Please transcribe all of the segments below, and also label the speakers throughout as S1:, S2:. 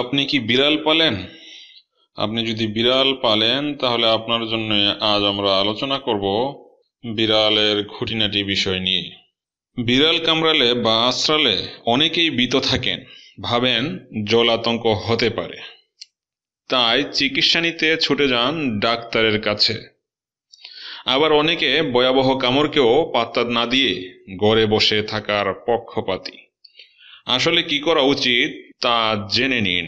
S1: আপনি কি বিড়াল পালেন আপনি যদি বিড়াল পালেন তাহলে আপনার জন্য আজ আমরা আলোচনা করব বিড়ালের খুঁটিনাটি বিষয় নিয়ে বিড়াল কামড়ালে বা আশ্রালে অনেকেই বিত থাকেন ভাবেন জল আতঙ্ক হতে পারে তাই চিকিৎসা নিতে ছুটে যান ডাক্তারের কাছে আবার অনেকে ভয়াবহ কামড়কেও পাত্তা না দিয়ে ঘরে বসে থাকার পক্ষপাতী আসলে কি করা উচিত তা জেনে নিন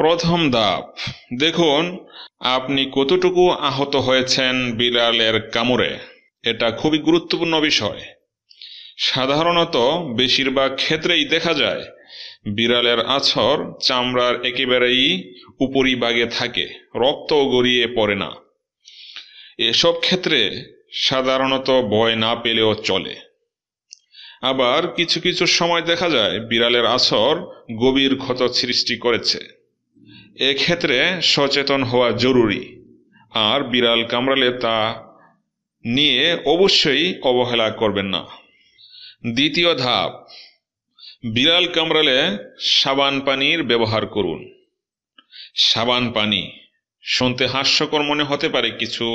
S1: প্রথম ধাপ দেখুন আপনি কতটুকু আহত হয়েছেন বিড়ালের কামড়ে এটা খুবই গুরুত্বপূর্ণ বিষয় সাধারণত বেশিরভাগ ক্ষেত্রেই দেখা যায় বিড়ালের আছর চামড়ার একেবারেই উপরিভাগে থাকে রক্ত গড়িয়ে পড়ে না এসব ক্ষেত্রে সাধারণত ভয় না পেলেও চলে আবার কিছু কিছু সময় দেখা যায় বিড়ালের আসর গভীর ক্ষত সৃষ্টি করেছে এক্ষেত্রে সচেতন হওয়া জরুরি আর বিড়াল কামড়ালে তা নিয়ে অবশ্যই অবহেলা করবেন না দ্বিতীয় ধাপ বিড়াল কামড়ালে সাবান পানির ব্যবহার করুন সাবান পানি শুনতে হাস্যকর মনে হতে পারে কিছু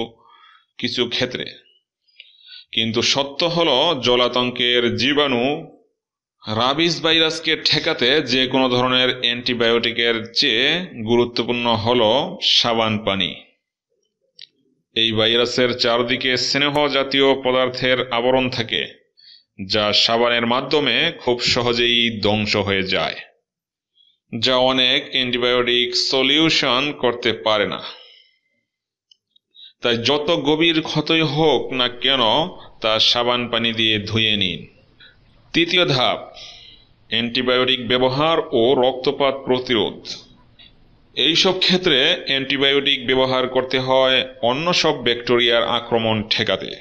S1: কিছু ক্ষেত্রে কিন্তু সত্য হল জলাতঙ্কের জীবাণু রাবিস ভাইরাসকে ঠেকাতে যে কোনো ধরনের অ্যান্টিবায়োটিকের চেয়ে গুরুত্বপূর্ণ হল সাবান পানি এই ভাইরাসের চারদিকে স্নেহ জাতীয় পদার্থের আবরণ থাকে যা সাবানের মাধ্যমে খুব সহজেই ধ্বংস হয়ে যায় যা অনেক অ্যান্টিবায়োটিক সলিউশন করতে পারে না তাই যত গভীর ক্ষতই হোক না কেন তা সাবান পানি দিয়ে ধুয়ে নিন তৃতীয় ধাপ অ্যান্টিবায়োটিক ব্যবহার ও রক্তপাত প্রতিরোধ এইসব ক্ষেত্রে অ্যান্টিবায়োটিক ব্যবহার করতে হয় অন্য সব ব্যাকটেরিয়ার আক্রমণ ঠেকাতে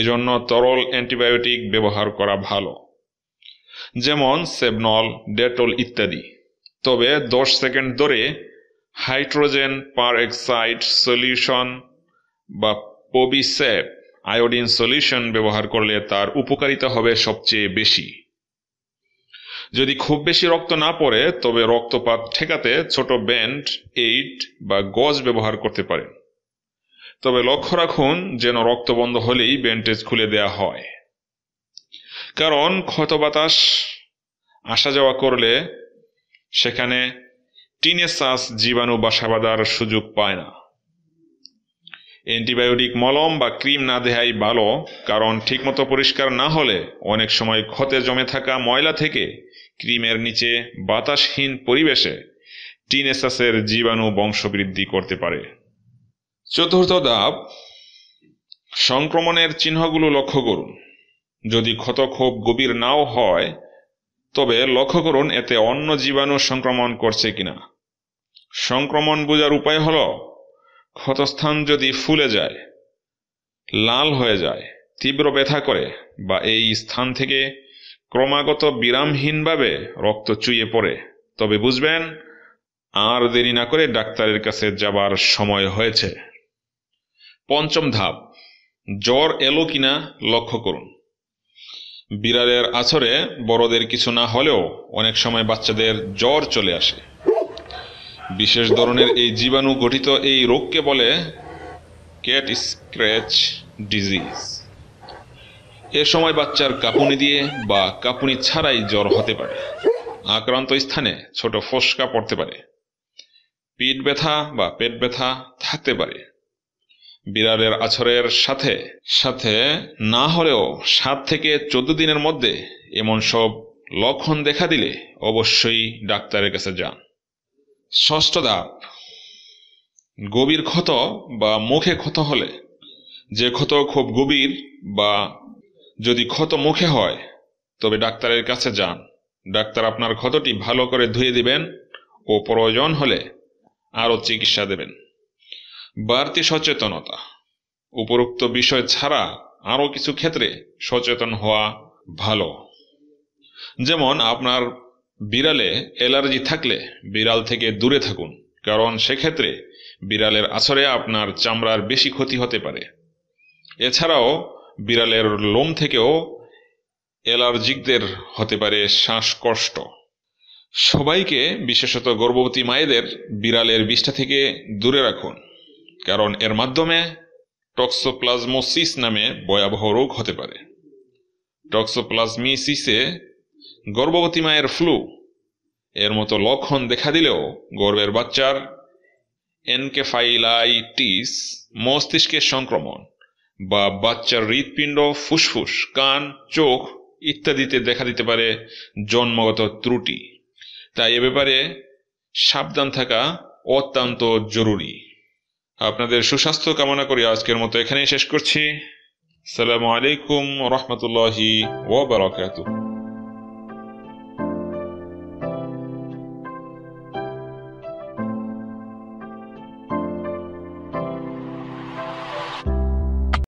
S1: এজন্য তরল অ্যান্টিবায়োটিক ব্যবহার করা ভালো যেমন সেবনল ডেটল ইত্যাদি তবে দশ সেকেন্ড ধরে হাইড্রোজেন পার এক্সাইড সলিউশন বা পবিসেপ আয়োডিন সলিউশন ব্যবহার করলে তার উপকারিতা হবে সবচেয়ে বেশি যদি খুব বেশি রক্ত না পড়ে তবে রক্তপাত ঠেকাতে ছোট ব্যান্ড এইট বা গজ ব্যবহার করতে পারেন তবে লক্ষ্য রাখুন যেন রক্ত বন্ধ হলেই ব্যান্ডেজ খুলে দেয়া হয় কারণ ক্ষত বাতাস আসা যাওয়া করলে সেখানে টিনেসাস জীবাণু বাসা বাঁধার সুযোগ পায় না অ্যান্টিবায়োটিক মলম বা ক্রিম না দেহাই ভালো কারণ ঠিকমতো পরিষ্কার না হলে অনেক সময় ক্ষতে জমে থাকা ময়লা থেকে ক্রিমের নিচে বাতাসহীন পরিবেশে টিনেসাসের জীবাণু বংশবৃদ্ধি করতে পারে চতুর্থ ধাপ সংক্রমণের চিহ্নগুলো লক্ষ্য করুন যদি ক্ষত খুব গভীর নাও হয় তবে লক্ষ্য করুন এতে অন্য জীবাণু সংক্রমণ করছে কিনা সংক্রমণ বোঝার উপায় হলো ক্ষতস্থান যদি ফুলে যায় লাল হয়ে যায় তীব্র ব্যথা করে বা এই স্থান থেকে ক্রমাগত বিরামহীনভাবে রক্ত চুইয়ে পড়ে তবে বুঝবেন আর দেরি না করে ডাক্তারের কাছে যাবার সময় হয়েছে পঞ্চম ধাপ জ্বর এলো কিনা লক্ষ্য করুন বিড়ালের আছরে বড়দের কিছু না হলেও অনেক সময় বাচ্চাদের জ্বর চলে আসে বিশেষ ধরনের এই জীবাণু গঠিত এই রোগকে বলে ক্যাট স্ক্র্যাচ ডিজিজ এ সময় বাচ্চার কাঁপুনি দিয়ে বা কাঁপুনি ছাড়াই জ্বর হতে পারে আক্রান্ত স্থানে ছোট ফসকা পড়তে পারে পিঠ ব্যথা বা পেট ব্যথা থাকতে পারে বিড়ালের আছরের সাথে সাথে না হলেও সাত থেকে চোদ্দ দিনের মধ্যে এমন সব লক্ষণ দেখা দিলে অবশ্যই ডাক্তারের কাছে যান ষষ্ঠ দাপ গভীর ক্ষত বা মুখে ক্ষত হলে যে ক্ষত খুব গভীর বা যদি ক্ষত মুখে হয় তবে ডাক্তারের কাছে যান ডাক্তার আপনার ক্ষতটি ভালো করে ধুয়ে দিবেন ও প্রয়োজন হলে আরও চিকিৎসা দেবেন বাড়তি সচেতনতা উপরোক্ত বিষয় ছাড়া আরও কিছু ক্ষেত্রে সচেতন হওয়া ভালো যেমন আপনার বিড়ালে অ্যালার্জি থাকলে বিড়াল থেকে দূরে থাকুন কারণ সেক্ষেত্রে বিড়ালের আছরে আপনার চামড়ার বেশি ক্ষতি হতে পারে এছাড়াও বিড়ালের লোম থেকেও অ্যালার্জিকদের হতে পারে শ্বাসকষ্ট সবাইকে বিশেষত গর্ভবতী মায়েদের বিড়ালের বিষ্ঠা থেকে দূরে রাখুন কারণ এর মাধ্যমে টক্সোপ্লাজমোসিস নামে ভয়াবহ রোগ হতে পারে টক্সোপ্লাজমিসিসে গর্ভবতী মায়ের ফ্লু এর মতো লক্ষণ দেখা দিলেও গর্ভের বাচ্চার এনকেফাইলাইটিস মস্তিষ্কের সংক্রমণ বা বাচ্চার হৃৎপিণ্ড ফুসফুস কান চোখ ইত্যাদিতে দেখা দিতে পারে জন্মগত ত্রুটি তাই এ ব্যাপারে সাবধান থাকা অত্যন্ত জরুরি আপনাদের সুস্বাস্থ্য কামনা করি আজকের মতো এখানেই শেষ করছি সালামু আলাইকুম রহমতুল্লাহি ওবরাকাতুহ